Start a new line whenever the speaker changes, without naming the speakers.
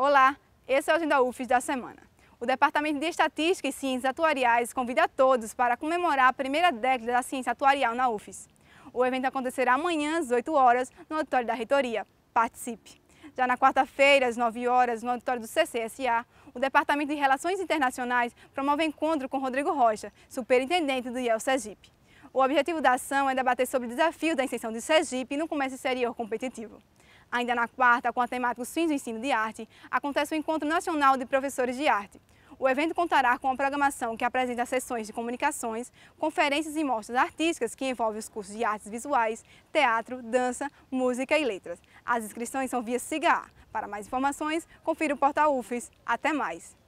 Olá, esse é o Agenda UFES da semana. O Departamento de Estatística e Ciências Atuariais convida a todos para comemorar a primeira década da ciência atuarial na UFES. O evento acontecerá amanhã às 8 horas no auditório da reitoria. Participe! Já na quarta-feira, às 9 horas, no auditório do CCSA, o Departamento de Relações Internacionais promove encontro com Rodrigo Rocha, superintendente do IEL Sergipe. O objetivo da ação é debater sobre o desafio da inserção do Sergipe no comércio exterior competitivo. Ainda na quarta, com a temática Os Fins do Ensino de Arte, acontece o Encontro Nacional de Professores de Arte. O evento contará com uma programação que apresenta sessões de comunicações, conferências e mostras artísticas que envolvem os cursos de artes visuais, teatro, dança, música e letras. As inscrições são via SIGA. Para mais informações, confira o portal UFES. Até mais!